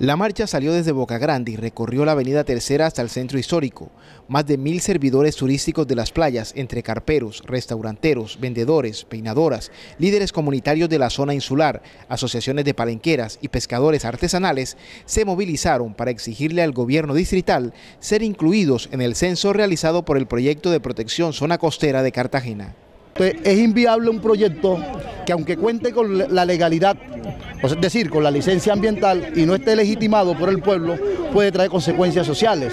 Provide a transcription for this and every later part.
La marcha salió desde Boca Grande y recorrió la avenida Tercera hasta el centro histórico. Más de mil servidores turísticos de las playas, entre carperos, restauranteros, vendedores, peinadoras, líderes comunitarios de la zona insular, asociaciones de palenqueras y pescadores artesanales, se movilizaron para exigirle al gobierno distrital ser incluidos en el censo realizado por el proyecto de protección zona costera de Cartagena. es inviable un proyecto que aunque cuente con la legalidad, es decir, con la licencia ambiental y no esté legitimado por el pueblo, puede traer consecuencias sociales.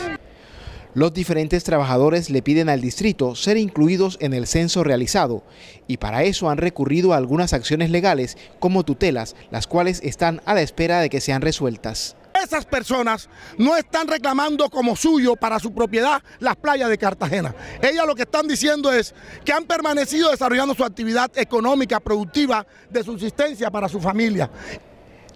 Los diferentes trabajadores le piden al distrito ser incluidos en el censo realizado y para eso han recurrido a algunas acciones legales como tutelas, las cuales están a la espera de que sean resueltas esas personas no están reclamando como suyo para su propiedad las playas de Cartagena. Ellas lo que están diciendo es que han permanecido desarrollando su actividad económica, productiva, de subsistencia para su familia.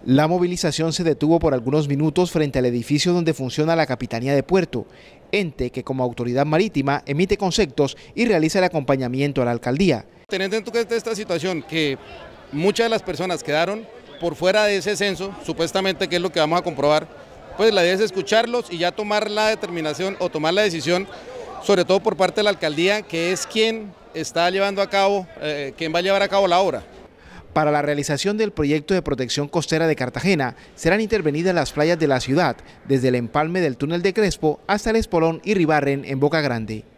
La movilización se detuvo por algunos minutos frente al edificio donde funciona la Capitanía de Puerto, ente que como autoridad marítima emite conceptos y realiza el acompañamiento a la alcaldía. Teniendo en cuenta esta situación que muchas de las personas quedaron por fuera de ese censo, supuestamente que es lo que vamos a comprobar, pues la idea es escucharlos y ya tomar la determinación o tomar la decisión, sobre todo por parte de la alcaldía, que es quien está llevando a cabo, eh, quien va a llevar a cabo la obra. Para la realización del proyecto de protección costera de Cartagena serán intervenidas las playas de la ciudad, desde el empalme del túnel de Crespo hasta el Espolón y Ribarren en Boca Grande.